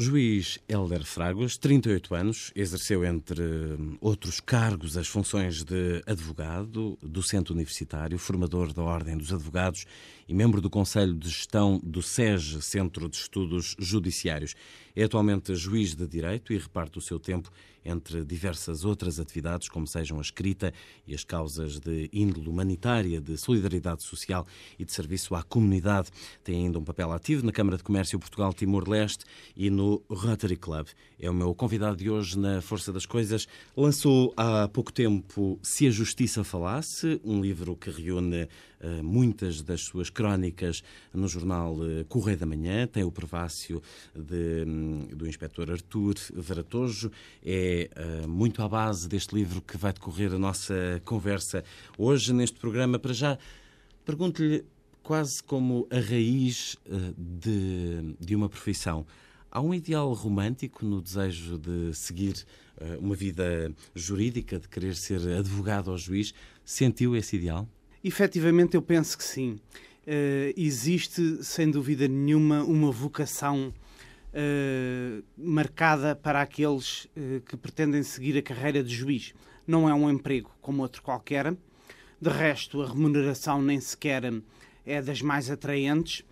Juiz Helder Fraguas, 38 anos, exerceu, entre hum, outros cargos, as funções de advogado, docente universitário, formador da Ordem dos Advogados e membro do Conselho de Gestão do SEG, Centro de Estudos Judiciários. É atualmente juiz de direito e reparte o seu tempo entre diversas outras atividades, como sejam a escrita e as causas de índole humanitária, de solidariedade social e de serviço à comunidade. Tem ainda um papel ativo na Câmara de Comércio Portugal-Timor-Leste e no Rotary Club. É o meu convidado de hoje na Força das Coisas. Lançou há pouco tempo Se a Justiça Falasse, um livro que reúne uh, muitas das suas crónicas no jornal eh, Correio da Manhã. Tem o prevácio de, hum, do inspetor Artur Veratojo. É uh, muito à base deste livro que vai decorrer a nossa conversa hoje neste programa. Para já, pergunto-lhe quase como a raiz de, de uma profissão. Há um ideal romântico no desejo de seguir uh, uma vida jurídica, de querer ser advogado ou juiz? Sentiu esse ideal? Efetivamente, eu penso que sim. Uh, existe, sem dúvida nenhuma, uma vocação uh, marcada para aqueles que pretendem seguir a carreira de juiz. Não é um emprego como outro qualquer. De resto, a remuneração nem sequer é das mais atraentes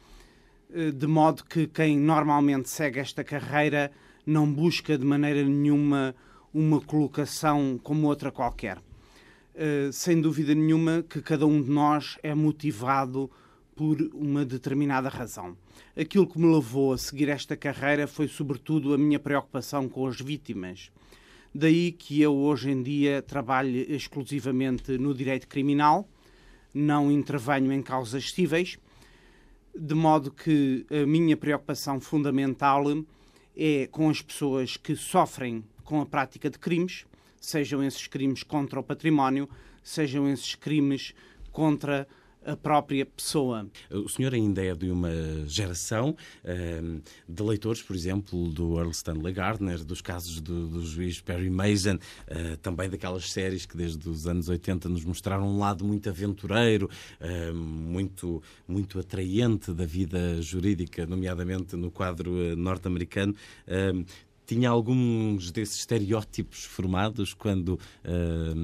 eh, de modo que quem normalmente segue esta carreira não busca de maneira nenhuma uma colocação como outra qualquer. Eh, sem dúvida nenhuma que cada um de nós é motivado por uma determinada razão. Aquilo que me levou a seguir esta carreira foi, sobretudo, a minha preocupação com as vítimas. Daí que eu hoje em dia trabalho exclusivamente no direito criminal, não intervenho em causas cíveis de modo que a minha preocupação fundamental é com as pessoas que sofrem com a prática de crimes, sejam esses crimes contra o património, sejam esses crimes contra a própria pessoa. O senhor ainda é de uma geração um, ehm, de leitores, por exemplo, do Earl Stanley Gardner, dos casos do, do juiz Perry Mason, uh, também daquelas séries que desde os anos 80 nos mostraram um lado muito aventureiro, uh, muito, muito atraente da vida jurídica, nomeadamente no quadro eh, norte-americano. Uh, tinha alguns desses estereótipos formados quando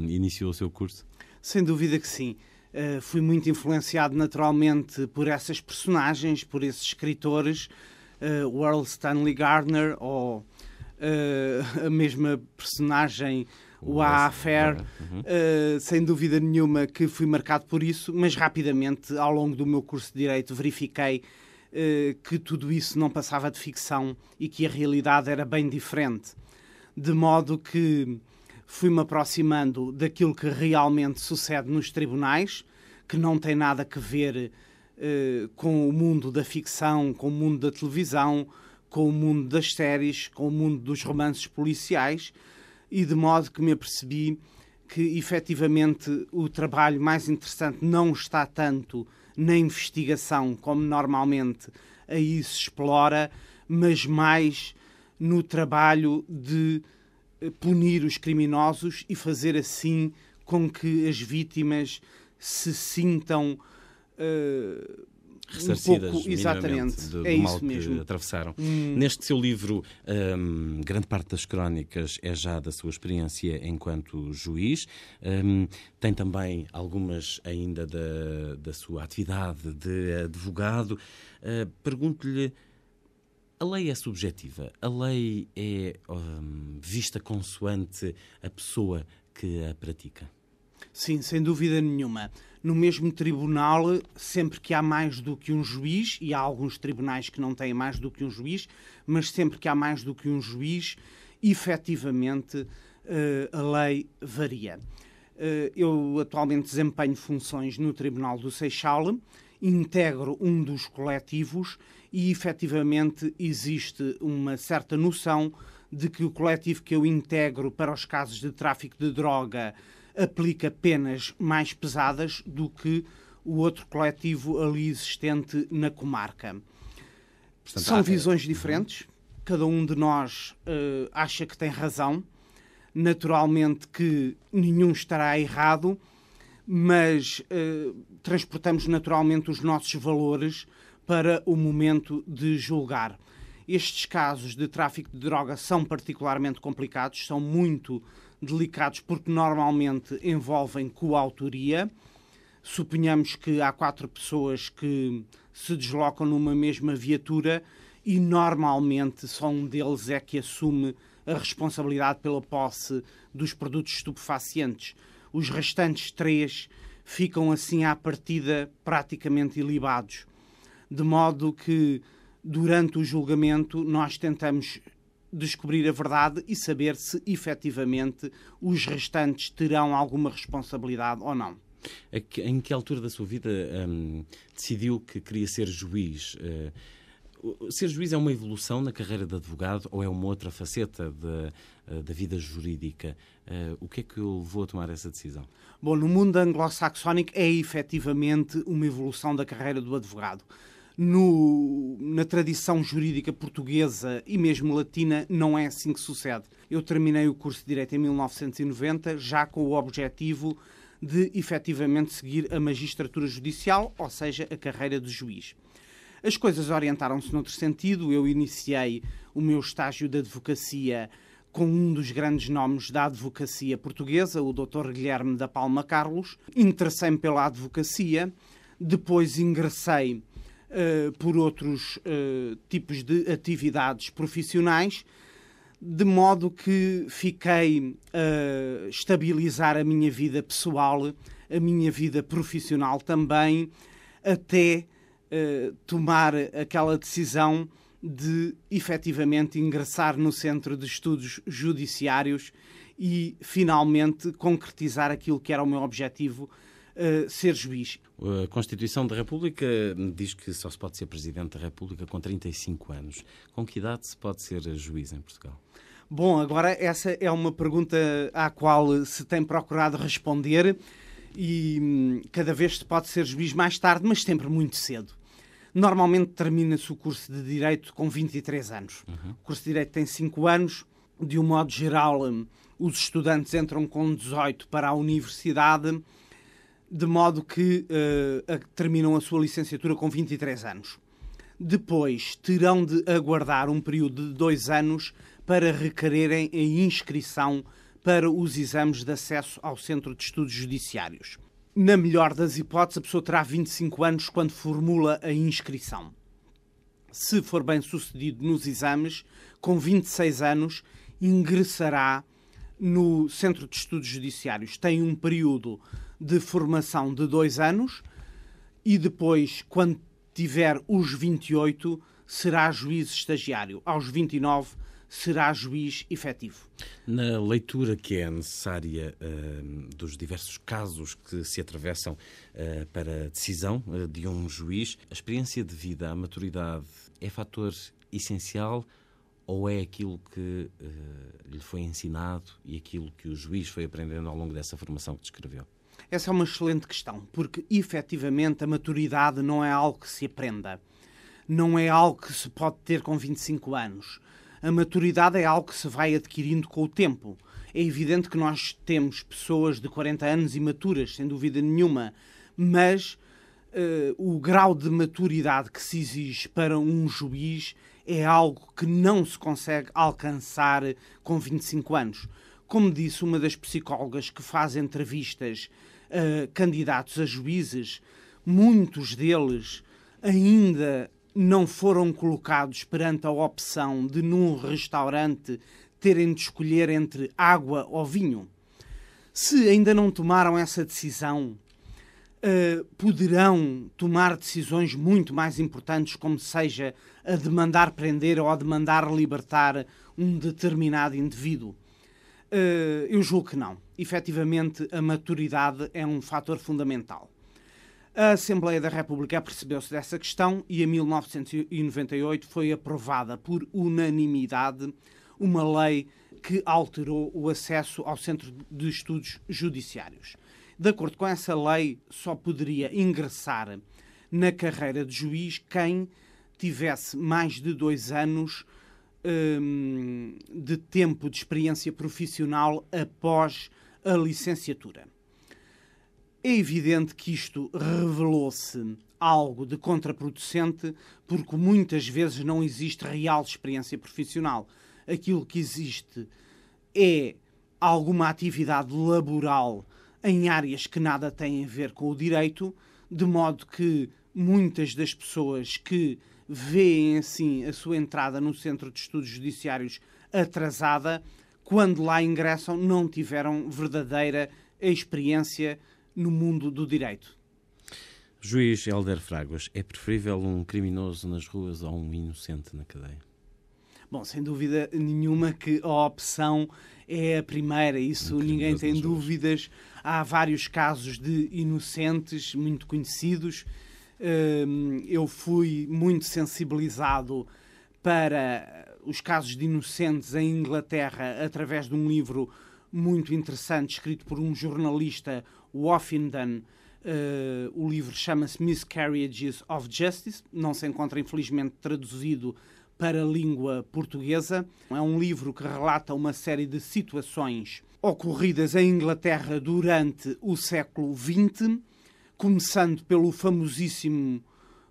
iniciou o seu curso? Sem dúvida que sim. Eh, fui muito influenciado naturalmente por essas personagens, por esses escritores, uh, o Earl Stanley Gardner ou uh, a mesma personagem, o A Affair, uhum. sem dúvida nenhuma que fui marcado por isso, mas rapidamente, ao longo do meu curso de Direito, verifiquei que tudo isso não passava de ficção e que a realidade era bem diferente. De modo que fui-me aproximando daquilo que realmente sucede nos tribunais, que não tem nada a ver eh, com o mundo da ficção, com o mundo da televisão, com o mundo das séries, com o mundo dos romances policiais, e de modo que me apercebi que efetivamente o trabalho mais interessante não está tanto na investigação, como normalmente aí se explora, mas mais no trabalho de eh, punir os criminosos e fazer assim com que as vítimas se sintam uh, ressarcidas um pouco, exatamente do, do é mal que mesmo. atravessaram. Hum. Neste seu livro, um, grande parte das crónicas é já da sua experiência enquanto juiz. Um, tem também algumas ainda da, da sua atividade de advogado. Uh, Pergunto-lhe a lei é subjetiva. A lei é um, vista consoante a pessoa que a pratica. Sim, sem dúvida nenhuma. No mesmo tribunal, sempre que há mais do que um juiz, e há alguns tribunais que não têm mais do que um juiz, mas sempre que há mais do que um juiz, efetivamente eh, a lei varia. Eh, eu atualmente desempenho funções no Tribunal do Seixal, integro um dos coletivos e efetivamente existe uma certa noção de que o coletivo que eu integro para os casos de tráfico de droga aplica penas mais pesadas do que o outro coletivo ali existente na comarca. Portanto, São visões uhum. diferentes, cada um de nós uh, acha que tem razão, naturalmente que nenhum estará errado, mas uh, transportamos naturalmente os nossos valores para o momento de julgar. Estes casos de tráfico de droga são particularmente complicados, são muito delicados porque normalmente envolvem coautoria. Suponhamos que há quatro pessoas que se deslocam numa mesma viatura e normalmente só um deles é que assume a responsabilidade pela posse dos produtos estupefacientes. Os restantes três ficam assim à partida praticamente ilibados de modo que durante o julgamento nós tentamos descobrir a verdade e saber se efetivamente os restantes terão alguma responsabilidade ou não. em que altura da sua vida hum, decidiu que queria ser juiz? Eh, ser juiz é uma evolução na carreira de advogado ou é uma outra faceta da eh, vida jurídica? Uh, o que é que eu vou tomar essa decisão? Bom, no mundo anglo-saxónico é efetivamente uma evolução da carreira do advogado no, na tradição jurídica portuguesa e mesmo latina, não é assim que sucede. Eu terminei o curso de Direito em 1990, já com o objetivo de efetivamente seguir a magistratura judicial, ou seja, a carreira de juiz. As coisas orientaram-se noutro sentido. Eu iniciei o meu estágio de advocacia com um dos grandes nomes da advocacia portuguesa, o Dr. Guilherme da Palma Carlos. Interessei-me pela advocacia, depois ingressei eh, por outros uh, tipos de atividades profissionais, de modo que fiquei a estabilizar a minha vida pessoal, a minha vida profissional também, até eh, tomar aquela decisão de efetivamente ingressar no Centro de Estudos Judiciários e finalmente concretizar aquilo que era o meu objetivo eh, ser juiz. A Constituição da República diz que só se pode ser Presidente da República com 35 anos. Com que idade se pode ser juiz em Portugal? Bom, agora essa é uma pergunta à qual se tem procurado responder e hum, cada vez se pode ser juiz mais tarde, mas sempre muito cedo. Normalmente termina-se o curso de Direito com 23 anos. Uhum. O curso de Direito tem 5 anos. De um modo geral, hum, os estudantes entram com 18 para a universidade de modo que uh, terminam a sua licenciatura com 23 anos. Depois terão de aguardar um período de dois anos para requererem a inscrição para os exames de acesso ao Centro de Estudos Judiciários. Na melhor das hipóteses, a pessoa terá 25 anos quando formula a inscrição. Se for bem sucedido nos exames, com 26 anos ingressará no Centro de Estudos Judiciários. Tem um período de formação de dois anos e depois, quando tiver os 28, será juiz estagiário. Aos 29, será juiz efetivo. Na leitura que é necessária uh, dos diversos casos que se atravessam uh, para a decisão uh, de um juiz, a experiência de vida, a maturidade, é fator essencial ou é aquilo que lhe foi ensinado e aquilo que o juiz foi aprendendo ao longo dessa formação que descreveu? Essa é uma excelente questão, porque efetivamente a maturidade não é algo que se aprenda, não é algo que se pode ter com 25 anos. A maturidade é algo que se vai adquirindo com o tempo. É evidente que nós temos pessoas de 40 anos imaturas, sem dúvida nenhuma, mas uh, o grau de maturidade que se exige para um juiz é algo que não se consegue alcançar com 25 anos. Como disse uma das psicólogas que faz entrevistas uh, candidatos a juízes, muitos deles ainda não foram colocados perante a opção de, num restaurante, terem de escolher entre água ou vinho. Se ainda não tomaram essa decisão, uh, poderão tomar decisões muito mais importantes, como seja a demandar prender ou a demandar libertar um determinado indivíduo. Eh, eu julgo que não. Efetivamente, a maturidade é um fator fundamental. A Assembleia da República percebeu-se dessa questão e, em 1998, foi aprovada por unanimidade uma lei que alterou o acesso ao Centro de Estudos Judiciários. De acordo com essa lei, só poderia ingressar na carreira de juiz quem tivesse mais de dois anos um, de tempo de experiência profissional após a licenciatura. É evidente que isto revelou-se algo de contraproducente, porque muitas vezes não existe real experiência profissional. Aquilo que existe é alguma atividade laboral em áreas que nada têm a ver com o direito, de modo que muitas das pessoas que vêem assim a sua entrada no Centro de Estudos Judiciários atrasada, quando lá ingressam não tiveram verdadeira experiência no mundo do direito. Juiz Helder Fraguas, é preferível um criminoso nas ruas a um inocente na cadeia? Bom, sem dúvida nenhuma que a opção é a primeira, isso um ninguém tem dúvidas. Há vários casos de inocentes muito conhecidos Hum, eu fui muito sensibilizado para os casos de inocentes em Inglaterra através de um livro muito interessante escrito por um jornalista, Woffinden hum, o livro chama-se Miscarriages of Justice, não se encontra infelizmente traduzido para a língua portuguesa. É um livro que relata uma série de situações ocorridas em Inglaterra durante o século XX começando pelo famosíssimo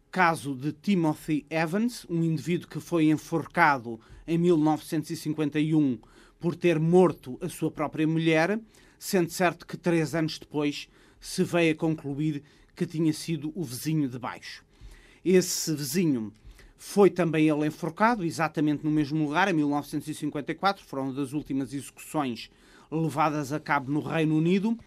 caso de Timothy Evans, um indivíduo que foi enforcado em 1951 por ter morto a sua própria mulher, sendo certo que três anos depois se veio a concluir que tinha sido o vizinho de baixo. Esse vizinho foi também ele enforcado, exatamente no mesmo lugar, em 1954, foram das últimas execuções levadas a cabo no Reino Unido.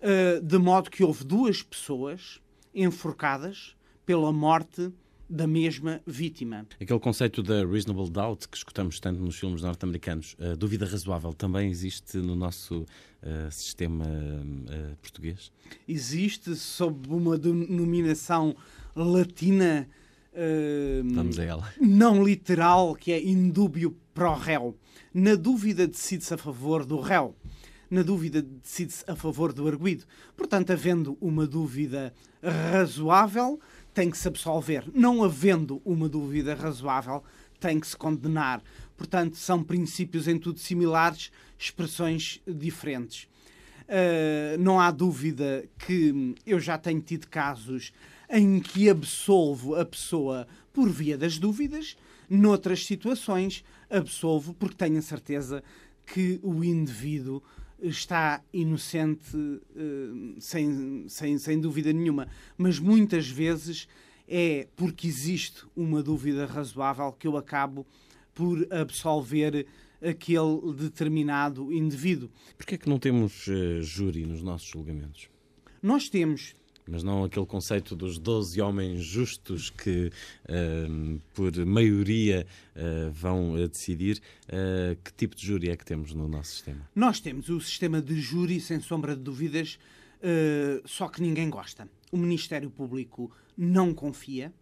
Eh, de modo que houve duas pessoas enforcadas pela morte da mesma vítima. Aquele conceito da reasonable doubt que escutamos tanto nos filmes norte-americanos, a eh, dúvida razoável, também existe no nosso uh, sistema uh, português? Existe sob uma denominação latina. Uh, Vamos a ela. Não literal, que é indúbio pro réu. Na dúvida, decide-se a favor do réu na dúvida, decide-se a favor do arguído. Portanto, havendo uma dúvida razoável, tem que se absolver. Não havendo uma dúvida razoável, tem que se condenar. Portanto, são princípios em tudo similares, expressões diferentes. Uh, não há dúvida que eu já tenho tido casos em que absolvo a pessoa por via das dúvidas, noutras situações absolvo porque tenho a certeza que o indivíduo está inocente, eh, sem, sem, sem dúvida nenhuma, mas muitas vezes é porque existe uma dúvida razoável que eu acabo por absolver aquele determinado indivíduo. Porquê é que não temos eh, júri nos nossos julgamentos? Nós temos, mas não aquele conceito dos 12 homens justos que, uh, por maioria, uh, vão eh, decidir. Uh, que tipo de júri é que temos no nosso sistema? Nós temos o sistema de júri, sem sombra de dúvidas, só que ninguém gosta. O Ministério Público não confia,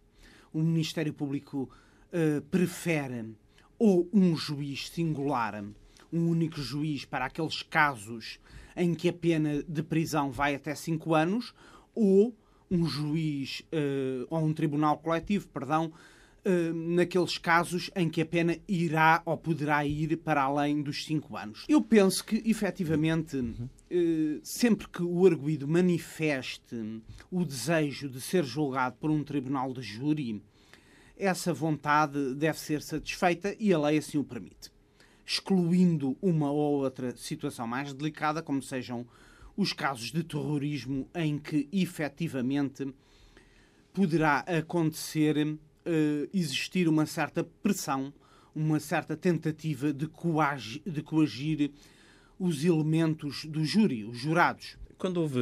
o Ministério Público prefere ou um juiz singular, um único juiz para aqueles casos em que a pena de prisão vai até 5 anos, ou um juiz uh, ou um tribunal coletivo, perdão, uh, naqueles casos em que a pena irá ou poderá ir para além dos cinco anos. Eu penso que, efetivamente, uh, sempre que o arguído manifeste o desejo de ser julgado por um tribunal de júri, essa vontade deve ser satisfeita e a lei assim o permite. Excluindo uma ou outra situação mais delicada, como sejam os casos de terrorismo em que efetivamente poderá acontecer uh, existir uma certa pressão, uma certa tentativa de, coagir, de coagir os elementos do júri, os jurados. Quando houve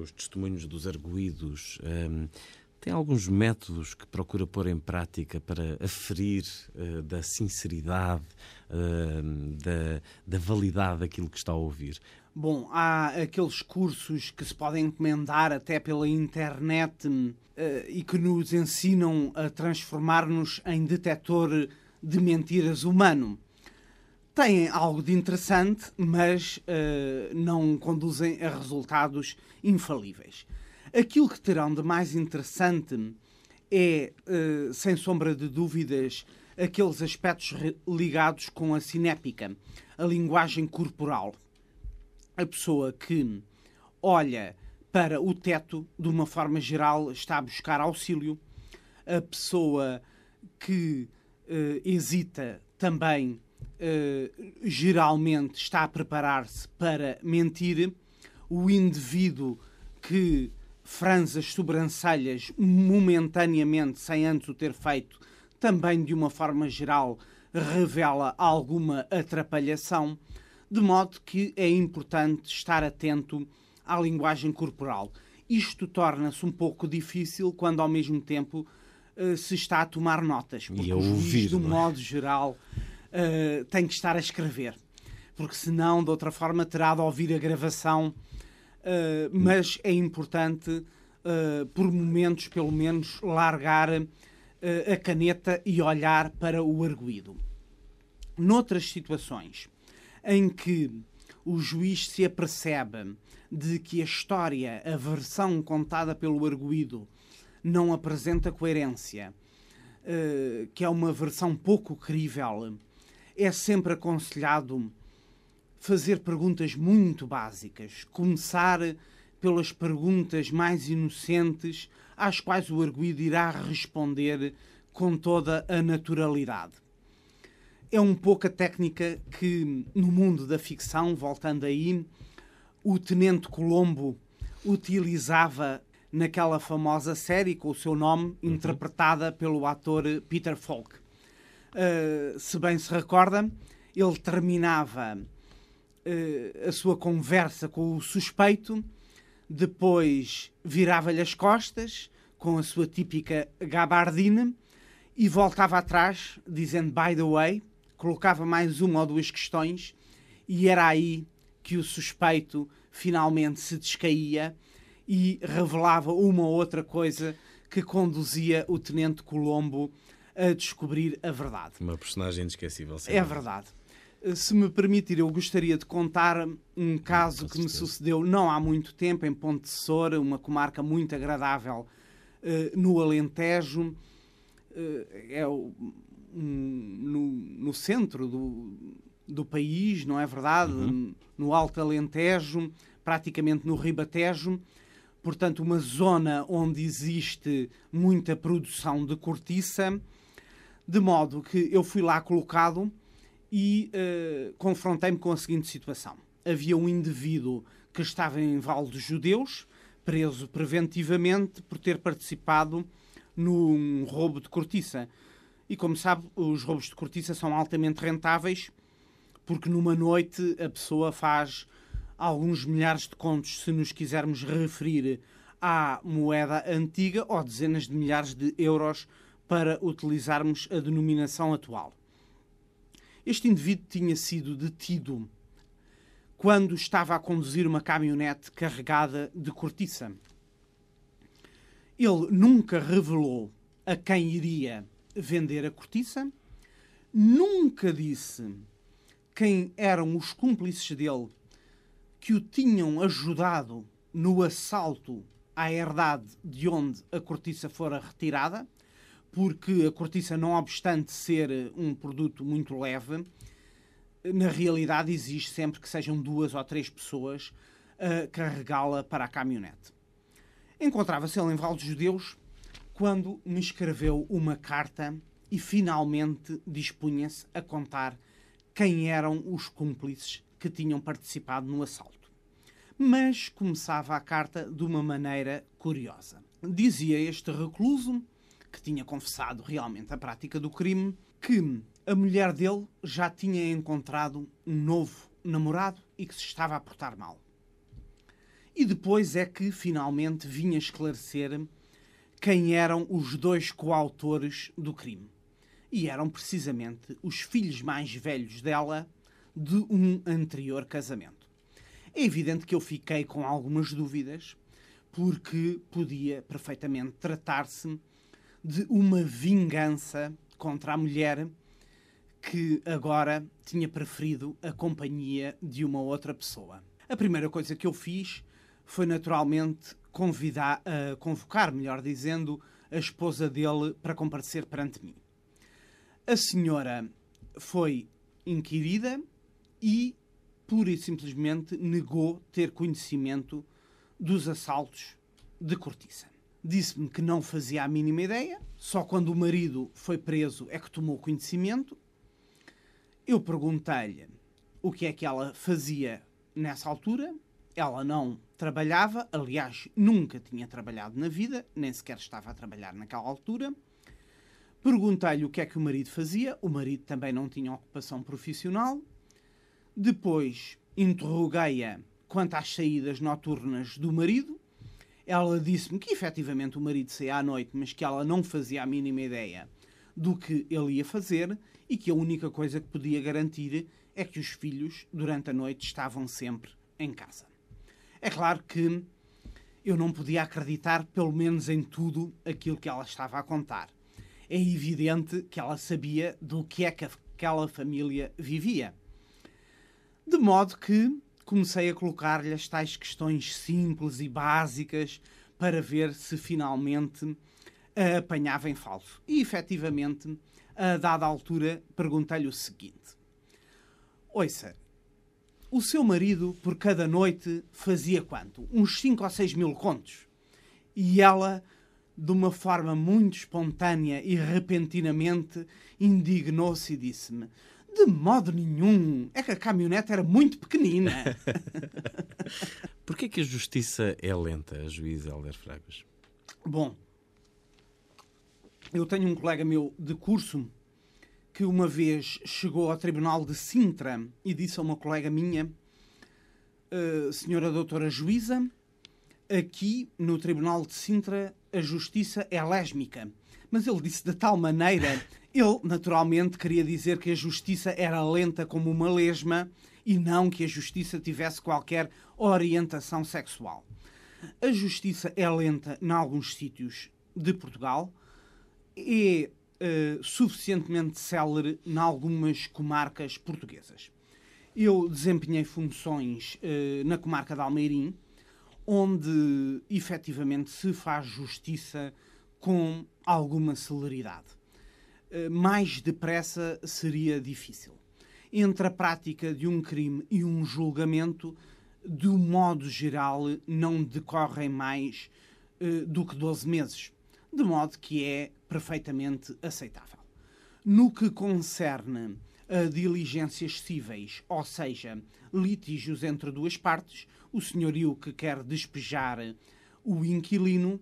os testemunhos dos arguídos, um, ehm, tem alguns métodos que procura pôr em prática para aferir uh, da sinceridade, uh, da, da validade daquilo que está a ouvir. Bom, há aqueles cursos que se podem encomendar até pela internet hum, eh, e que nos ensinam a transformar-nos em detetor de mentiras humano. Têm algo de interessante, mas eh, não conduzem a resultados infalíveis. Aquilo que terão de mais interessante é, eh, sem sombra de dúvidas, aqueles aspectos ligados com a cinépica, a linguagem corporal a pessoa que olha para o teto de uma forma geral está a buscar auxílio, a pessoa que uh, hesita também uh, geralmente está a preparar-se para mentir, o indivíduo que franza as sobrancelhas momentaneamente sem antes o ter feito, também de uma forma geral revela alguma atrapalhação de modo que é importante estar atento à linguagem corporal. Isto torna-se um pouco difícil quando, ao mesmo tempo, eh, se está a tomar notas. Porque e é o ouvir, do é? modo geral, eh, tem que estar a escrever. Porque senão, de outra forma, terá de ouvir a gravação. Eh, mas é importante, por momentos, pelo menos, largar a caneta e olhar para o arguído. Noutras situações em que o juiz se apercebe de que a história, a versão contada pelo arguído, não apresenta coerência, eh, que é uma versão pouco crível, é sempre aconselhado fazer perguntas muito básicas, começar pelas perguntas mais inocentes, às quais o arguído irá responder com toda a naturalidade é um pouco a técnica que, no mundo da ficção, voltando aí, o Tenente Colombo utilizava naquela famosa série com o seu nome, uhum. interpretada pelo ator Peter Falk. Uh, se bem se recorda, ele terminava uh, a sua conversa com o suspeito, depois virava-lhe as costas com a sua típica gabardine e voltava atrás, dizendo: By the way, colocava mais uma ou duas questões e era aí que o suspeito finalmente se descaía e revelava uma ou outra coisa que conduzia o tenente Colombo a descobrir a verdade. Uma personagem inesquecível. Sim. É verdade. Se me permitir, eu gostaria de contar um caso que me sucedeu não há muito tempo em Ponte de Soura, uma comarca muito agradável eh, no Alentejo. Eh, é o no, no centro do, do país, não é verdade? Uhum. No Alto Alentejo, praticamente no Ribatejo. Portanto, uma zona onde existe muita produção de cortiça, de modo que eu fui lá colocado e uh, confrontei-me com a seguinte situação. Havia um indivíduo que estava em Val dos Judeus, preso preventivamente por ter participado num roubo de cortiça. E como sabe, os roubos de cortiça são altamente rentáveis, porque numa noite a pessoa faz alguns milhares de contos, se nos quisermos referir à moeda antiga, ou dezenas de milhares de euros para utilizarmos a denominação atual. Este indivíduo tinha sido detido quando estava a conduzir uma caminhonete carregada de cortiça. Ele nunca revelou a quem iria vender a cortiça, nunca disse quem eram os cúmplices dele que o tinham ajudado no assalto à herdade de onde a cortiça fora retirada, porque a cortiça, não obstante ser eh, um produto muito leve, na realidade exige sempre que sejam duas ou três pessoas a carregá-la para a caminhonete. Encontrava-se ele em Val dos Judeus quando me escreveu uma carta e finalmente dispunha-se a contar quem eram os cúmplices que tinham participado no assalto. Mas começava a carta de uma maneira curiosa. Dizia este recluso, que tinha confessado realmente a prática do crime, que a mulher dele já tinha encontrado um novo namorado e que se estava a portar mal. E depois é que finalmente vinha esclarecer quem eram os dois coautores do crime. E eram precisamente os filhos mais velhos dela de um anterior casamento. É evidente que eu fiquei com algumas dúvidas, porque podia perfeitamente tratar-se de uma vingança contra a mulher que agora tinha preferido a companhia de uma outra pessoa. A primeira coisa que eu fiz foi naturalmente convidar, uh, convocar, melhor dizendo, a esposa dele para comparecer perante mim. A senhora foi inquirida e, pura e simplesmente, negou ter conhecimento dos assaltos de cortiça. Disse-me que não fazia a mínima ideia, só quando o marido foi preso é que tomou conhecimento. Eu perguntei-lhe o que é que ela fazia nessa altura, ela não trabalhava, aliás, nunca tinha trabalhado na vida, nem sequer estava a trabalhar naquela altura. Perguntei-lhe o que é que o marido fazia. O marido também não tinha ocupação profissional. Depois interroguei-a quanto às saídas noturnas do marido. Ela disse-me que efetivamente o marido saía à noite, mas que ela não fazia a mínima ideia do que ele ia fazer e que a única coisa que podia garantir é que os filhos, durante a noite, estavam sempre em casa. É claro que eu não podia acreditar, pelo menos em tudo, aquilo que ela estava a contar. É evidente que ela sabia do que é que aquela família vivia. De modo que comecei a colocar-lhe as tais questões simples e básicas para ver se finalmente a apanhava em falso. E efetivamente, a dada altura, perguntei-lhe o seguinte: Ouça, o seu marido, por cada noite, fazia quanto? Uns 5 ou 6 mil contos. E ela, de uma forma muito espontânea e repentinamente, indignou-se e disse-me: De modo nenhum! É que a caminhonete era muito pequenina. Porquê que a justiça é lenta, a juiz Helder Fragas? Bom, eu tenho um colega meu de curso que uma vez chegou ao Tribunal de Sintra e disse a uma colega minha, uh, senhora doutora juíza, aqui no Tribunal de Sintra a justiça é lésmica. Mas ele disse de tal maneira, ele naturalmente queria dizer que a justiça era lenta como uma lesma e não que a justiça tivesse qualquer orientação sexual. A justiça é lenta em alguns sítios de Portugal e eh, suficientemente célere em algumas comarcas portuguesas. Eu desempenhei funções uh, na comarca de Almeirim, onde efetivamente se faz justiça com alguma celeridade. Uh, mais depressa seria difícil. Entre a prática de um crime e um julgamento, de um modo geral, não decorrem mais uh, do que 12 meses. De modo que é perfeitamente aceitável. No que concerne a diligências cíveis, ou seja, litígios entre duas partes, o senhorio que quer despejar o inquilino,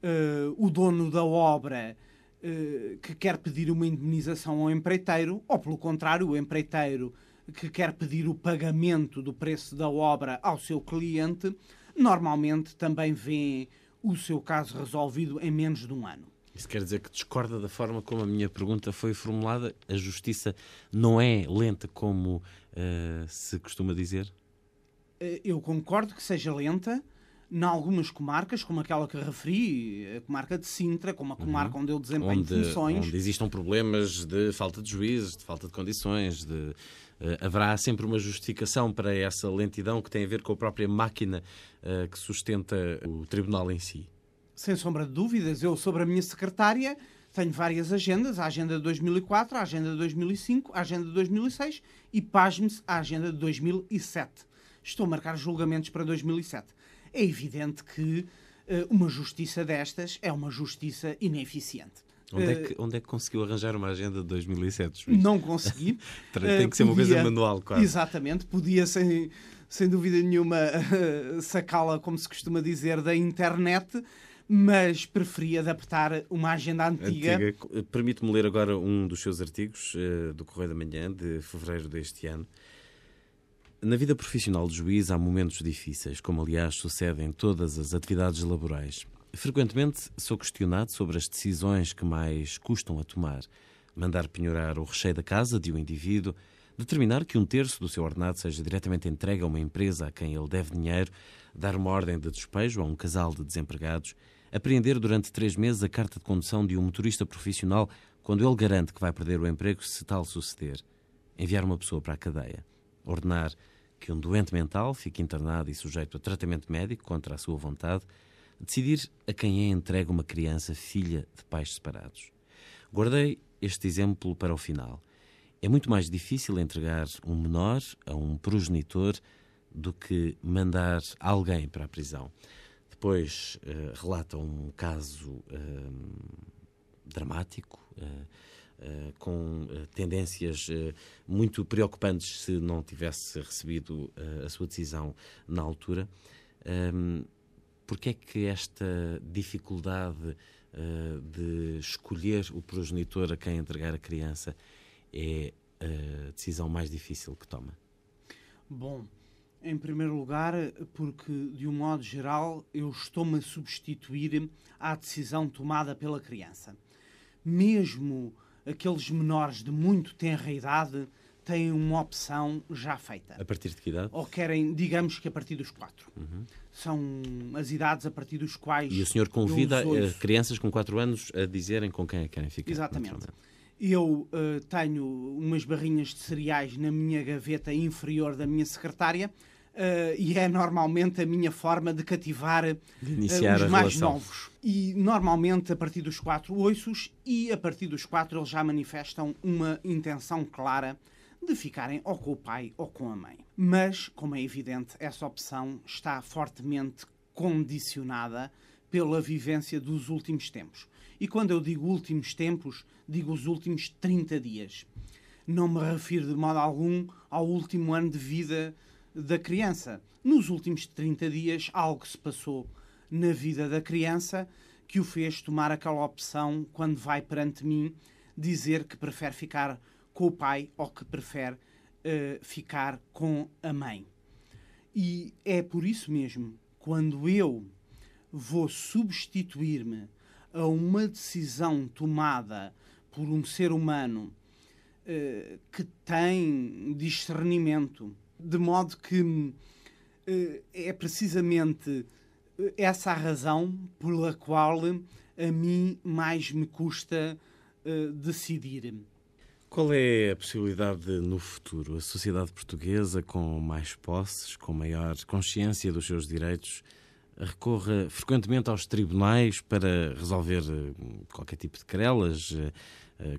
uh, o dono da obra uh, que quer pedir uma indemnização ao empreiteiro, ou pelo contrário, o empreiteiro que quer pedir o pagamento do preço da obra ao seu cliente, normalmente também vê o seu caso resolvido em menos de um ano. Isso quer dizer que discorda da forma como a minha pergunta foi formulada? A justiça não é lenta como uh, se costuma dizer? Eh, eu concordo que seja lenta em algumas comarcas, como aquela que referi, a comarca de Sintra, como a comarca uhum. onde eu desempenho onde, funções. Onde existam problemas de falta de juízes, de falta de condições, de, uh, haverá sempre uma justificação para essa lentidão que tem a ver com a própria máquina uh, que sustenta o tribunal em si sem sombra de dúvidas. Eu, sobre a minha secretária, tenho várias agendas: a agenda de 2004, a agenda de 2005, a agenda de 2006 e, pasme-se, a agenda de 2007. Estou a marcar julgamentos para 2007. É evidente que uh, uma justiça destas é uma justiça ineficiente. Onde, é eh, que, onde é que conseguiu arranjar uma agenda de 2007? Juiz? Não consegui. Tem que ser eh, podia, uma coisa manual, quase. Exatamente, podia sem, sem dúvida nenhuma sacá-la, como se costuma dizer, da internet mas preferi adaptar uma agenda antiga. antiga. Eh, permite-me ler agora um dos seus artigos eh, do Correio da Manhã, de fevereiro deste ano. Na vida profissional de juiz há momentos difíceis, como aliás sucedem em todas as atividades laborais. Frequentemente sou questionado sobre as decisões que mais custam a tomar. Mandar penhorar o recheio da casa de um indivíduo, determinar que um terço do seu ordenado seja diretamente entregue a uma empresa a quem ele deve dinheiro, dar uma ordem de despejo a um casal de desempregados apreender durante três meses a carta de condução de um motorista profissional quando ele garante que vai perder o emprego se tal suceder, enviar uma pessoa para a cadeia, ordenar que um doente mental fique internado e sujeito a tratamento médico contra a sua vontade, decidir a quem é entregue uma criança filha de pais separados. Guardei este exemplo para o final. É muito mais difícil entregar um menor a um progenitor do que mandar alguém para a prisão depois uh, relata um caso uh, dramático, uh, com tendências muito preocupantes se não tivesse recebido a sua decisão na altura. Um, ehm, Porquê é que esta dificuldade de escolher o progenitor a quem entregar a criança é a decisão mais difícil que toma? Bom, em primeiro lugar, porque, de um modo geral, eu estou-me a substituir à decisão tomada pela criança. Mesmo aqueles menores de muito tenra idade têm uma opção já feita. A partir de que idade? Ou querem, digamos que a partir dos quatro. Uhum. São as idades a partir dos quais. E o senhor convida eh, crianças com quatro anos a dizerem com quem é que querem ficar. Exatamente. Eu uh, tenho umas barrinhas de cereais na minha gaveta inferior da minha secretária uh, e é normalmente a minha forma de cativar de eh, os mais relação. novos. E normalmente a partir dos quatro oiços e a partir dos quatro eles já manifestam uma intenção clara de ficarem ou com o pai ou com a mãe. Mas, como é evidente, essa opção está fortemente condicionada pela vivência dos últimos tempos. E quando eu digo últimos tempos, digo os últimos 30 dias. Não me refiro de modo algum ao último ano de vida da criança. Nos últimos 30 dias, algo se passou na vida da criança que o fez tomar aquela opção quando vai perante mim dizer que prefere ficar com o pai ou que prefere uh, ficar com a mãe. E é por isso mesmo, quando eu vou substituir-me a uma decisão tomada por um ser humano uh, que tem discernimento, de modo que eh, é precisamente eh, essa a razão pela qual a mim mais me custa eh, decidir. Qual é a possibilidade de, no futuro, a sociedade portuguesa, com mais posses, com maior consciência dos seus direitos, recorra frequentemente aos tribunais para resolver qualquer tipo de querelas,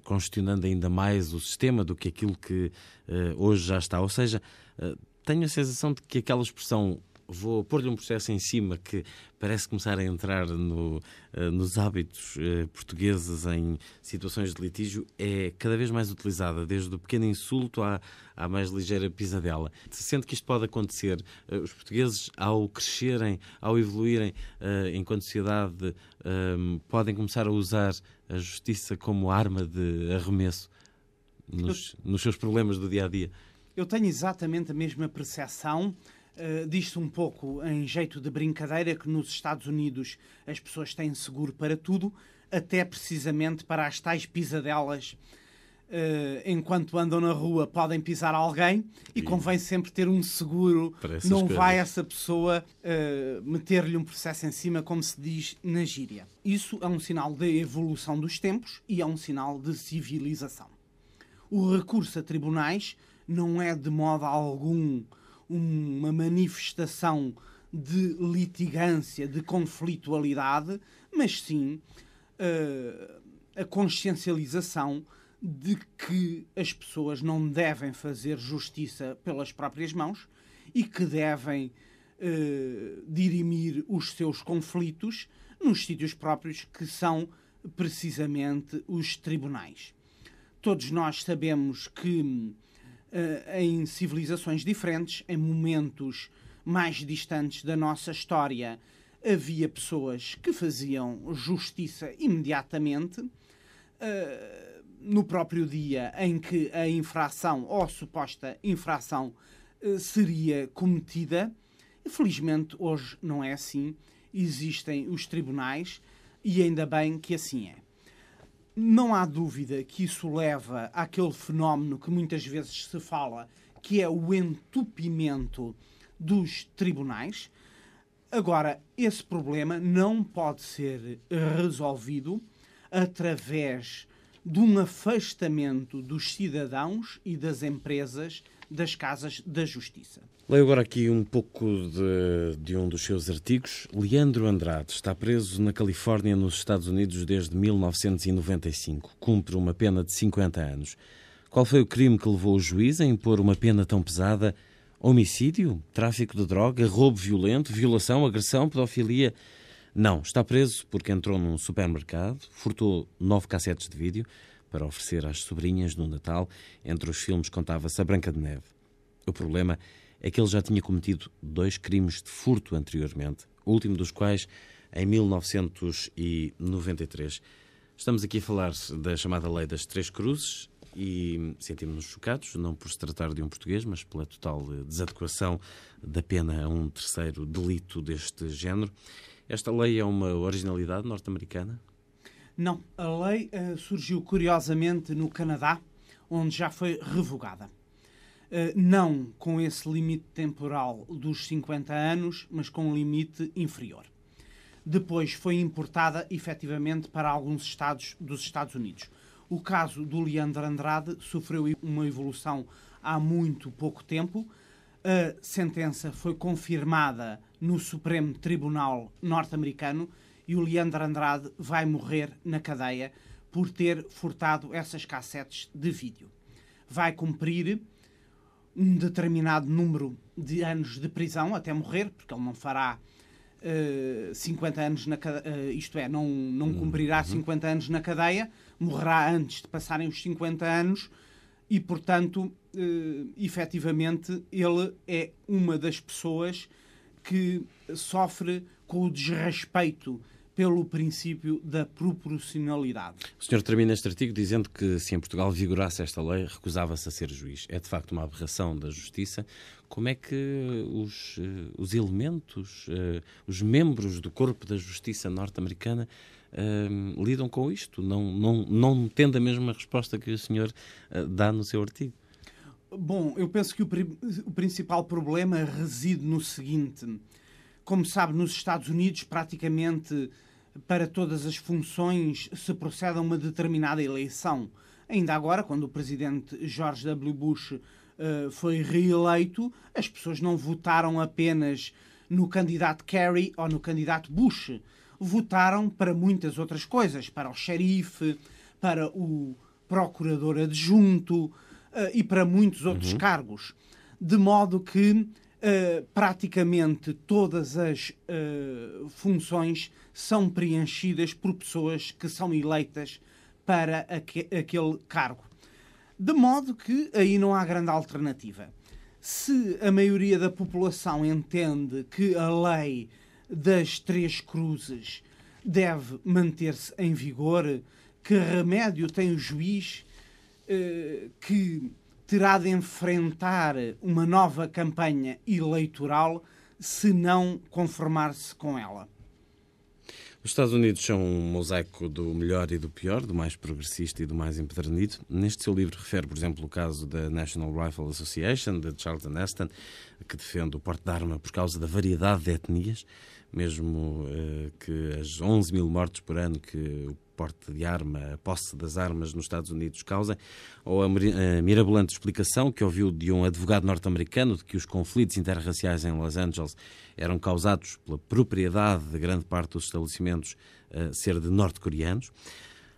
questionando ainda mais o sistema do que aquilo que hoje já está? Ou seja, eh, tenho a sensação de que aquela expressão vou pôr-lhe um processo em cima que parece começar a entrar no, eh, nos hábitos eh, portugueses em situações de litígio é cada vez mais utilizada, desde o pequeno insulto à, à mais ligeira pisadela. Se sente que isto pode acontecer, os portugueses, ao crescerem, ao evoluírem enquanto sociedade, ehm, podem começar a usar a justiça como arma de arremesso nos, nos seus problemas do dia a dia? Eu tenho exatamente a mesma percepção. Uh, eh, diz-se um pouco em jeito de brincadeira que nos Estados Unidos as pessoas têm seguro para tudo, até precisamente para as tais pisadelas. Uh, enquanto andam na rua podem pisar alguém e, e convém sempre ter um seguro. Não coisas. vai essa pessoa uh, meter-lhe um processo em cima, como se diz na gíria. Isso é um sinal de evolução dos tempos e é um sinal de civilização. O recurso a tribunais não é de modo algum uma manifestação de litigância, de conflitualidade, mas sim uh, a consciencialização de que as pessoas não devem fazer justiça pelas próprias mãos e que devem uh, dirimir os seus conflitos nos sítios próprios que são precisamente os tribunais. Todos nós sabemos que eh, em civilizações diferentes, em momentos mais distantes da nossa história, havia pessoas que faziam justiça imediatamente. Eh, no próprio dia em que a infração ou a suposta infração eh, seria cometida, felizmente hoje não é assim. Existem os tribunais e ainda bem que assim é. Não há dúvida que isso leva àquele fenómeno que muitas vezes se fala, que é o entupimento dos tribunais. Agora, esse problema não pode ser resolvido através de um afastamento dos cidadãos e das empresas das Casas da Justiça. Leio agora aqui um pouco de, de um dos seus artigos. Leandro Andrade está preso na Califórnia, nos Estados Unidos, desde 1995. Cumpre uma pena de 50 anos. Qual foi o crime que levou o juiz a impor uma pena tão pesada? Homicídio? Tráfico de droga? Roubo violento? Violação? Agressão? Pedofilia? Não, está preso porque entrou num supermercado, furtou nove cassetes de vídeo, para oferecer às sobrinhas no Natal. Entre os filmes contava-se A Branca de Neve. O problema é que ele já tinha cometido dois crimes de furto anteriormente, o último dos quais em 1993. Estamos aqui a falar da chamada Lei das Três Cruzes e sentimos-nos chocados, não por se tratar de um português, mas pela total desadequação da pena a um terceiro delito deste género. Esta lei é uma originalidade norte-americana? Não, a lei uh, surgiu curiosamente no Canadá, onde já foi revogada. Uh, não com esse limite temporal dos 50 anos, mas com um limite inferior. Depois foi importada efetivamente para alguns estados dos Estados Unidos. O caso do Leandro Andrade sofreu uma evolução há muito pouco tempo. A sentença foi confirmada no Supremo Tribunal norte-americano e o Leandro Andrade vai morrer na cadeia por ter furtado essas cassetes de vídeo. Vai cumprir um determinado número de anos de prisão até morrer, porque ele não fará uh, eh, 50 anos na cadeia, eh, isto é, não, não uhum, cumprirá 50 uhum. anos na cadeia, morrerá antes de passarem os 50 anos e, portanto, uh, efetivamente, ele é uma das pessoas que sofre com o desrespeito pelo princípio da proporcionalidade. O senhor termina este artigo dizendo que se em Portugal vigorasse esta lei, recusava-se a ser juiz. É de facto uma aberração da justiça. Como é que os, eh, os elementos, eh, os membros do corpo da justiça norte-americana eh, lidam com isto, não, não, não tendo a mesma resposta que o senhor dá no seu artigo? Bom, eu penso que o, o principal problema reside no seguinte como sabe, nos Estados Unidos, praticamente para todas as funções se procede a uma determinada eleição. Ainda agora, quando o presidente George W. Bush uh, foi reeleito, as pessoas não votaram apenas no candidato Kerry ou no candidato Bush. Votaram para muitas outras coisas, para o xerife, para o procurador adjunto uh, e para muitos outros uhum. cargos. De modo que eh, praticamente todas as uh, funções são preenchidas por pessoas que são eleitas para aque aquele cargo. De modo que aí não há grande alternativa. Se a maioria da população entende que a lei das três cruzes deve manter-se em vigor, que remédio tem o juiz uh, que terá de enfrentar uma nova campanha eleitoral se não conformar-se com ela. Os Estados Unidos são um mosaico do melhor e do pior, do mais progressista e do mais empedernido. Neste seu livro refere, por exemplo, o caso da National Rifle Association, de Charlton Heston, que defende o porte de arma por causa da variedade de etnias, mesmo eh, que as 11 mil mortes por ano que o porte de arma, a posse das armas nos Estados Unidos causem, ou a mirabolante explicação que ouviu de um advogado norte-americano de que os conflitos interraciais em Los Angeles eram causados pela propriedade de grande parte dos estabelecimentos uh, ser de norte-coreanos.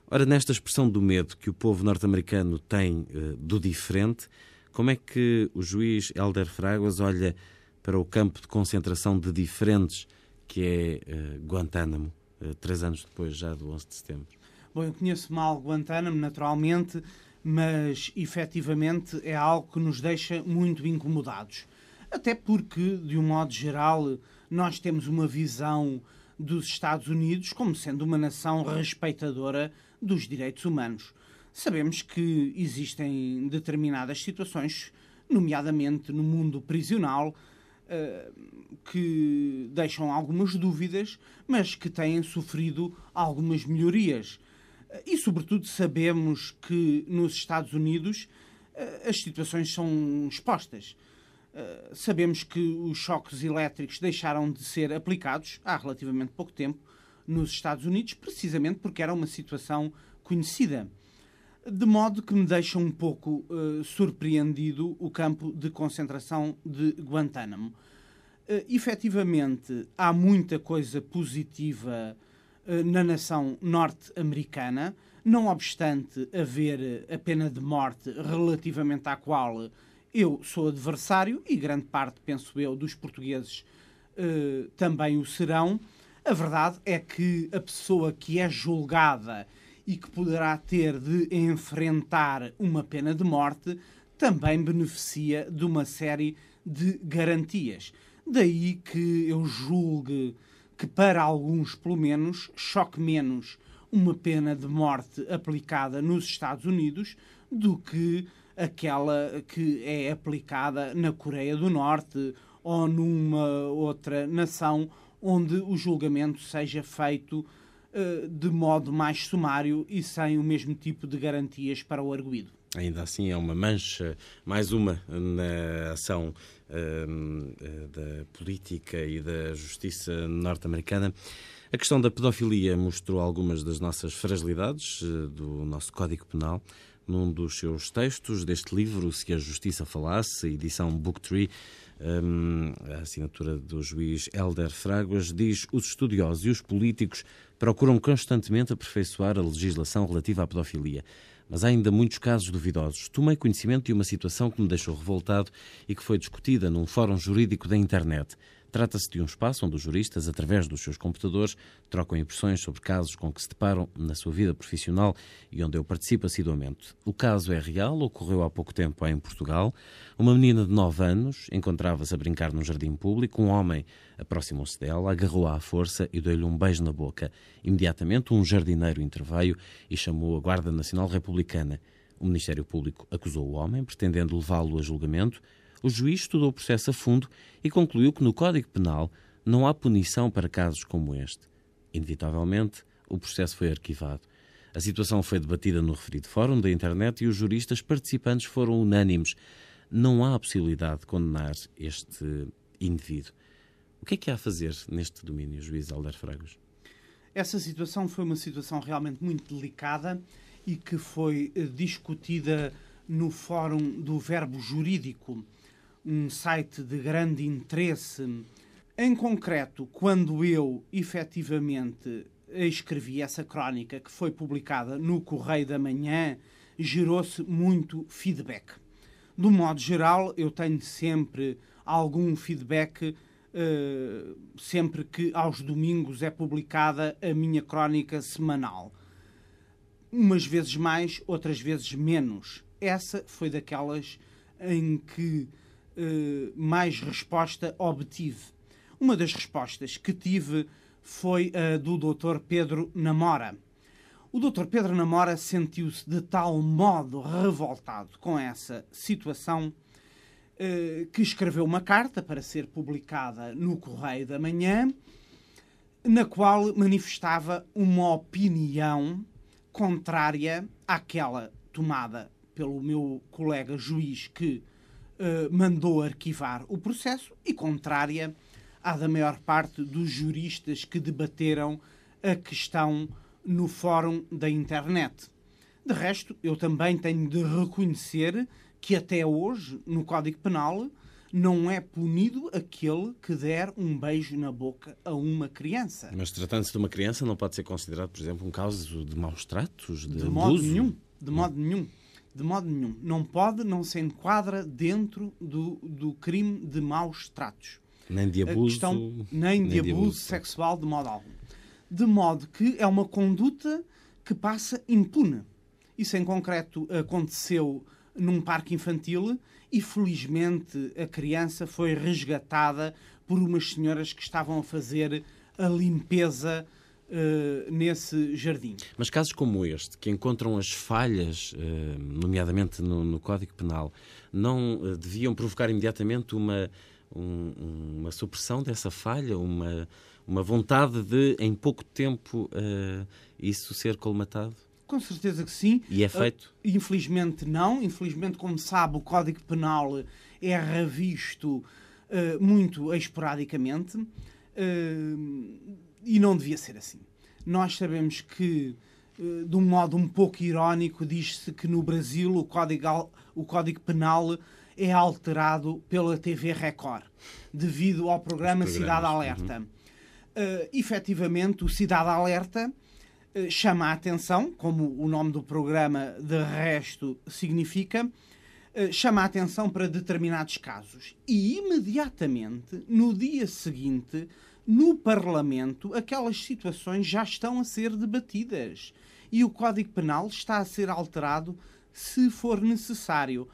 Ora, nesta expressão do medo que o povo norte-americano tem uh, do diferente, como é que o juiz Helder Fraguas olha para o campo de concentração de diferentes que é uh, Guantánamo? Eh, três anos depois já do 11 de setembro. Bom, eu conheço mal Guantánamo, naturalmente, mas efetivamente é algo que nos deixa muito incomodados. Até porque, de um modo geral, nós temos uma visão dos Estados Unidos como sendo uma nação respeitadora dos direitos humanos. Sabemos que existem determinadas situações, nomeadamente no mundo prisional, que deixam algumas dúvidas, mas que têm sofrido algumas melhorias. E, sobretudo, sabemos que nos Estados Unidos eh, as situações são expostas. Eh, sabemos que os choques elétricos deixaram de ser aplicados há relativamente pouco tempo nos Estados Unidos, precisamente porque era uma situação conhecida. De modo que me deixa um pouco uh, surpreendido o campo de concentração de Guantánamo. Uh, efetivamente, há muita coisa positiva uh, na nação norte-americana, não obstante haver a pena de morte relativamente à qual eu sou adversário e grande parte, penso eu, dos portugueses uh, também o serão. A verdade é que a pessoa que é julgada e que poderá ter de enfrentar uma pena de morte, também beneficia de uma série de garantias. Daí que eu julgue que, para alguns, pelo menos, choque menos uma pena de morte aplicada nos Estados Unidos do que aquela que é aplicada na Coreia do Norte ou numa outra nação onde o julgamento seja feito eh, de modo mais sumário e sem o mesmo tipo de garantias para o arguído. Ainda assim, é uma mancha, mais uma, na ação uh, da política e da justiça norte-americana. A questão da pedofilia mostrou algumas das nossas fragilidades uh, do nosso Código Penal. Num dos seus textos deste livro, Se a Justiça Falasse, edição Booktree, um, ehm, a assinatura do juiz Helder Fraguas, diz: os estudiosos e os políticos procuram constantemente aperfeiçoar a legislação relativa à pedofilia. Mas há ainda muitos casos duvidosos. Tomei conhecimento de uma situação que me deixou revoltado e que foi discutida num fórum jurídico da internet. Trata-se de um espaço onde os juristas, através dos seus computadores, trocam impressões sobre casos com que se deparam na sua vida profissional e onde eu participo assiduamente. O caso é real, ocorreu há pouco tempo em Portugal. Uma menina de 9 anos encontrava-se a brincar num jardim público. Um homem aproximou-se dela, agarrou-a à força e deu-lhe um beijo na boca. Imediatamente, um jardineiro interveio e chamou a Guarda Nacional Republicana. O Ministério Público acusou o homem, pretendendo levá-lo a julgamento o juiz estudou o processo a fundo e concluiu que no Código Penal não há punição para casos como este. Inevitavelmente, o processo foi arquivado. A situação foi debatida no referido fórum da internet e os juristas participantes foram unânimes. Não há possibilidade de condenar este indivíduo. O que é que há a fazer neste domínio, juiz Alder Fragos? Essa situação foi uma situação realmente muito delicada e que foi eh, discutida no fórum do verbo jurídico um site de grande interesse. Em concreto, quando eu efetivamente escrevi essa crónica, que foi publicada no Correio da Manhã, gerou-se muito feedback. Do modo geral, eu tenho sempre algum feedback Uh, sempre que aos domingos é publicada a minha crónica semanal. Umas vezes mais, outras vezes menos. Essa foi daquelas em que eh, mais resposta obtive. Uma das respostas que tive foi a do Dr. Pedro Namora. O Dr. Pedro Namora sentiu-se de tal modo revoltado com essa situação eh, que escreveu uma carta para ser publicada no Correio da Manhã, na qual manifestava uma opinião contrária àquela tomada pelo meu colega juiz que eh, mandou arquivar o processo e contrária à da maior parte dos juristas que debateram a questão no fórum da internet. De resto, eu também tenho de reconhecer que até hoje, no Código Penal, não é punido aquele que der um beijo na boca a uma criança. Mas tratando-se de uma criança, não pode ser considerado, por exemplo, um caso de maus tratos, de, de abuso? Modo nenhum, de modo nenhum de modo nenhum. Não pode, não se enquadra dentro do, do crime de maus tratos. Nem de abuso. Questão, nem, nem de, abuso de, abuso sexual, de modo algum. De modo que é uma conduta que passa impune. Isso em concreto aconteceu num parque infantil e felizmente a criança foi resgatada por umas senhoras que estavam a fazer a limpeza uh, nesse jardim. Mas casos como este, que encontram as falhas, uh, nomeadamente no, no, Código Penal, não uh, deviam provocar imediatamente uma, um, uma supressão dessa falha, uma, uma vontade de, em pouco tempo, isso ser colmatado? Com certeza que sim. E é feito? Uh, infelizmente não. Infelizmente, como sabe, o Código Penal é revisto uh, muito esporadicamente. Uh, e não devia ser assim. Nós sabemos que, eh, de um modo um pouco irónico, diz-se que no Brasil o código, o código Penal é alterado pela TV Record, devido ao programa Cidade uhum. Alerta. Uhum. Uh, efetivamente, o Cidade Alerta uh, chama a atenção, como o nome do programa de resto significa, uh, chama a atenção para determinados casos. E imediatamente, no dia seguinte, no Parlamento aquelas situações já estão a ser debatidas e o Código Penal está a ser alterado se for necessário.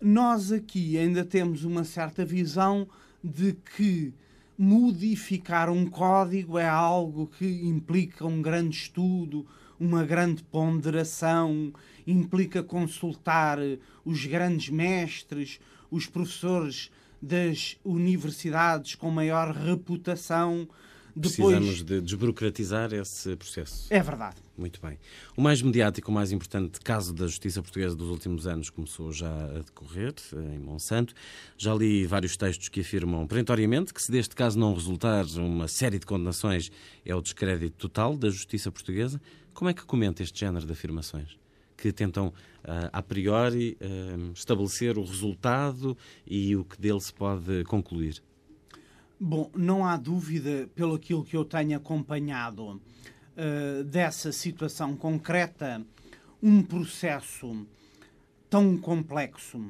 Nós aqui ainda temos uma certa visão de que modificar um código é algo que implica um grande estudo, uma grande ponderação, implica consultar os grandes mestres, os professores das universidades com maior reputação. Depois... Precisamos de desburocratizar esse processo. É verdade. Muito bem. O mais mediático, o mais importante caso da justiça portuguesa dos últimos anos começou já a decorrer, eh, em Monsanto. Já li vários textos que afirmam perentoriamente que, se deste caso não resultar uma série de condenações, é o descrédito total da justiça portuguesa. Como é que comenta este género de afirmações? que tentam, ah, a priori, ah, estabelecer o resultado e o que dele se pode concluir? Bom, não há dúvida, pelo aquilo que eu tenho acompanhado ah, dessa situação concreta, um processo tão complexo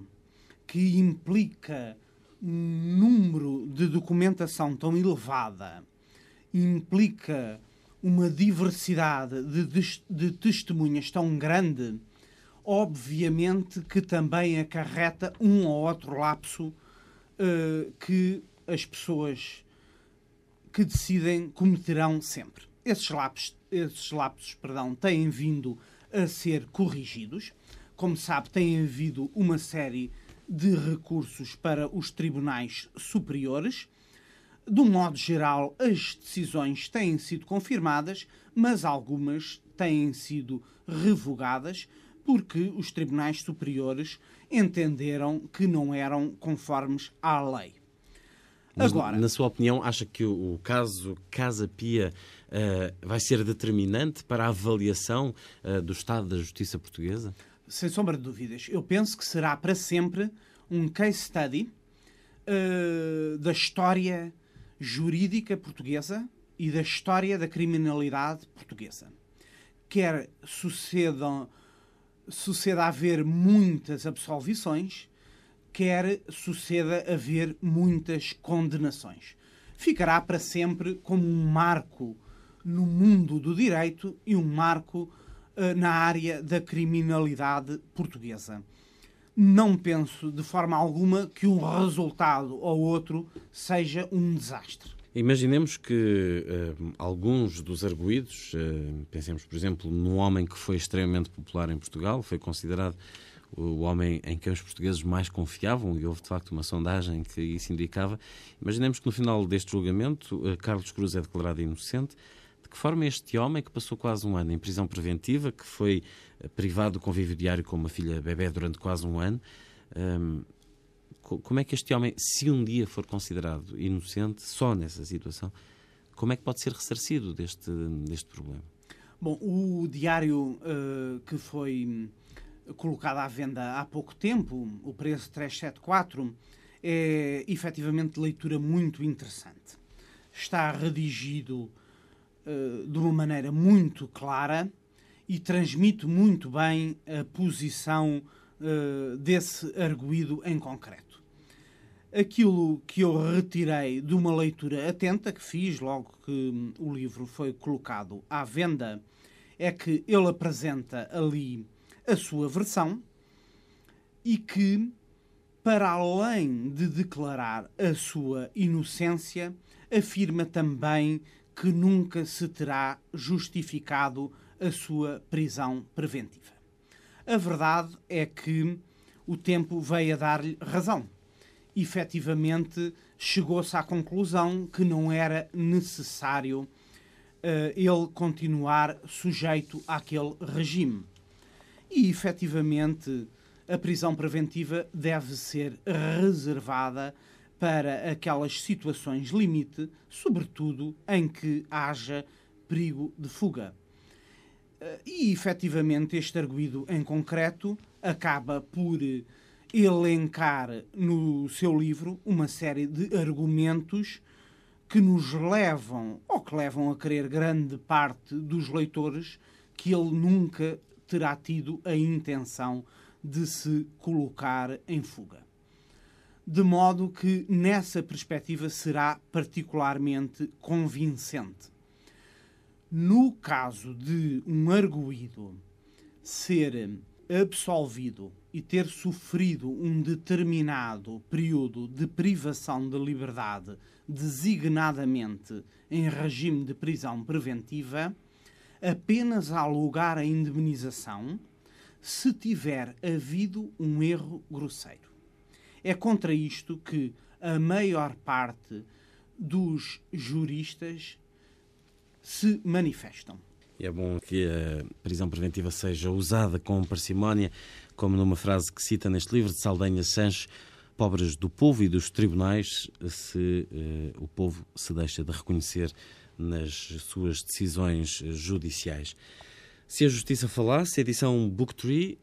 que implica um número de documentação tão elevada, implica uma diversidade de, de, de testemunhas tão grande, obviamente que também acarreta um ou outro lapso uh, que as pessoas que decidem cometerão sempre. Esses lapsos, esses lapsos perdão, têm vindo a ser corrigidos. Como sabe, tem havido uma série de recursos para os tribunais superiores do modo geral, as decisões têm sido confirmadas, mas algumas têm sido revogadas porque os tribunais superiores entenderam que não eram conformes à lei. Mas, Agora, na sua opinião, acha que o, o caso Casa Pia uh, vai ser determinante para a avaliação uh, do estado da justiça portuguesa? Sem sombra de dúvidas. Eu penso que será para sempre um case study uh, da história jurídica portuguesa e da história da criminalidade portuguesa. Quer sucedam, suceda haver muitas absolvições, quer suceda haver muitas condenações. Ficará para sempre como um marco no mundo do direito e um marco uh, na área da criminalidade portuguesa não penso de forma alguma que um resultado ou outro seja um desastre. Imaginemos que uh, alguns dos arguídos, uh, pensemos por exemplo num homem que foi extremamente popular em Portugal, foi considerado o homem em quem os portugueses mais confiavam, e houve de facto uma sondagem que isso indicava. Imaginemos que no final deste julgamento, eh, Carlos Cruz é declarado inocente, que forma este homem que passou quase um ano em prisão preventiva, que foi eh, privado do convívio diário com uma filha bebê durante quase um ano, hum, como é que este homem, se um dia for considerado inocente, só nessa situação, como é que pode ser ressarcido deste, deste problema? Bom, o diário uh, que foi hum, colocado à venda há pouco tempo, o preço 374, é efetivamente de leitura muito interessante. Está redigido eh, de uma maneira muito clara e transmite muito bem a posição eh, desse arguído em concreto. Aquilo que eu retirei de uma leitura atenta que fiz logo que hum, o livro foi colocado à venda é que ele apresenta ali a sua versão e que, para além de declarar a sua inocência, afirma também que nunca se terá justificado a sua prisão preventiva. A verdade é que o tempo veio a dar-lhe razão. Efetivamente, chegou-se à conclusão que não era necessário uh, ele continuar sujeito àquele regime. E, efetivamente, a prisão preventiva deve ser reservada para aquelas situações limite, sobretudo em que haja perigo de fuga. Eh, e efetivamente este arguído em concreto acaba por elencar no seu livro uma série de argumentos que nos levam ou que levam a crer grande parte dos leitores que ele nunca terá tido a intenção de se colocar em fuga de modo que nessa perspectiva será particularmente convincente. No caso de um arguído ser absolvido e ter sofrido um determinado período de privação de liberdade, designadamente em regime de prisão preventiva, apenas há lugar à indemnização se tiver havido um erro grosseiro. É contra isto que a maior parte dos juristas se manifestam. É bom que a prisão preventiva seja usada com parcimónia, como numa frase que cita neste livro de Saldanha Sanches, pobres do povo e dos tribunais, se eh, o povo se deixa de reconhecer nas suas decisões judiciais. Se a Justiça Falasse, edição BookTree.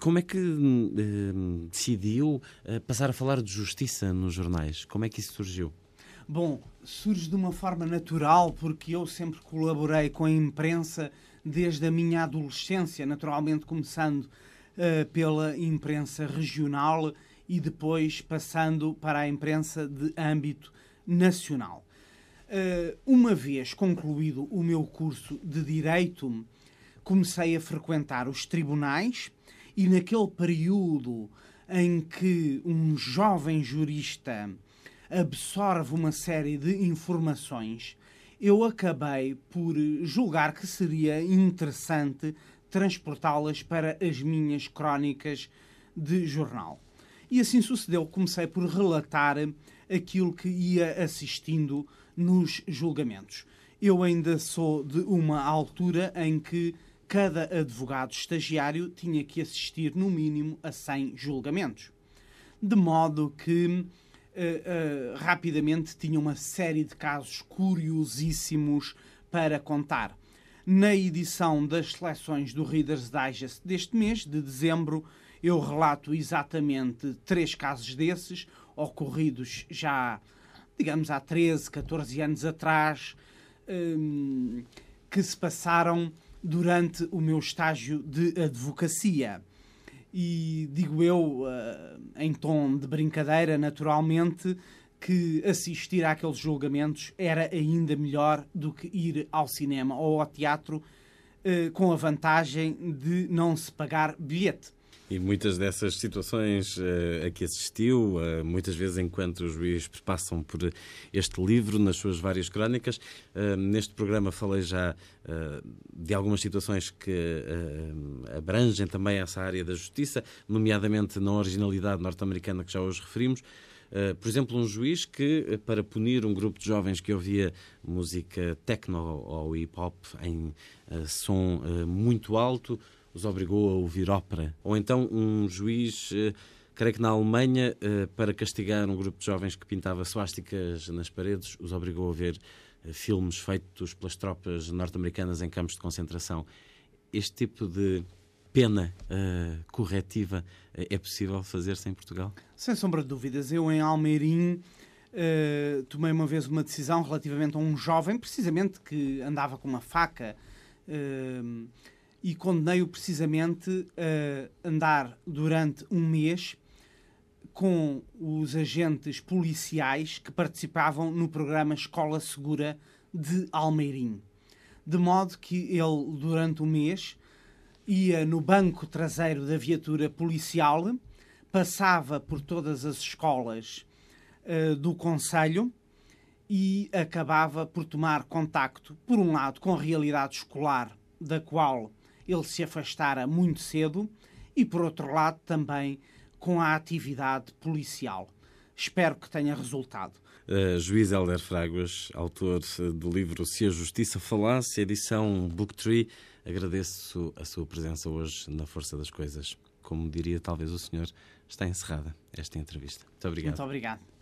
Como é que eh, decidiu eh, passar a falar de justiça nos jornais? Como é que isso surgiu? Bom, surge de uma forma natural, porque eu sempre colaborei com a imprensa desde a minha adolescência, naturalmente começando eh, pela imprensa regional e depois passando para a imprensa de âmbito nacional. Eh, uma vez concluído o meu curso de Direito, comecei a frequentar os tribunais e naquele período em que um jovem jurista absorve uma série de informações, eu acabei por julgar que seria interessante transportá-las para as minhas crónicas de jornal. E assim sucedeu. Comecei por relatar aquilo que ia assistindo nos julgamentos. Eu ainda sou de uma altura em que cada advogado estagiário tinha que assistir, no mínimo, a 100 julgamentos. De modo que Uh, uh, rapidamente tinha uma série de casos curiosíssimos para contar. Na edição das seleções do Reader's Digest deste mês, de dezembro, eu relato exatamente três casos desses, ocorridos já, digamos, há 13, 14 anos atrás, um, ehm, que se passaram durante o meu estágio de advocacia. E digo eu, eh, em tom de brincadeira, naturalmente, que assistir àqueles julgamentos era ainda melhor do que ir ao cinema ou ao teatro, eh, com a vantagem de não se pagar bilhete. E muitas dessas situações uh, a que assistiu, uh, muitas vezes enquanto os juízes passam por este livro, nas suas várias crónicas. Uh, neste programa falei já de algumas situações que abrangem também essa área da justiça, nomeadamente na originalidade norte-americana que já hoje referimos. Uh, por exemplo, um juiz que, para punir um grupo de jovens que ouvia música techno ou hip hop em uh, som uh, muito alto, os obrigou a ouvir ópera. Ou então um juiz, eh, creio que na Alemanha, eh, para castigar um grupo de jovens que pintava suásticas nas paredes, os obrigou a ver eh, filmes feitos pelas tropas norte-americanas em campos de concentração. Este tipo de pena uh, corretiva é possível fazer-se em Portugal? Sem sombra de dúvidas. Eu, em Almeirim, uh, tomei uma vez uma decisão relativamente a um jovem, precisamente que andava com uma faca. Uh, e condenei-o precisamente a andar durante um mês com os agentes policiais que participavam no programa Escola Segura de Almeirim. De modo que ele, durante um mês, ia no banco traseiro da viatura policial, passava por todas as escolas uh, do Conselho e acabava por tomar contacto, por um lado, com a realidade escolar da qual ele se afastara muito cedo e, por outro lado, também com a atividade policial. Espero que tenha resultado. Uh, juiz Helder Fraguas, autor eh, do livro Se a Justiça Falasse, edição Book Tree, agradeço a sua presença hoje na Força das Coisas. Como diria talvez o senhor, está encerrada esta entrevista. Muito obrigado. Muito obrigado.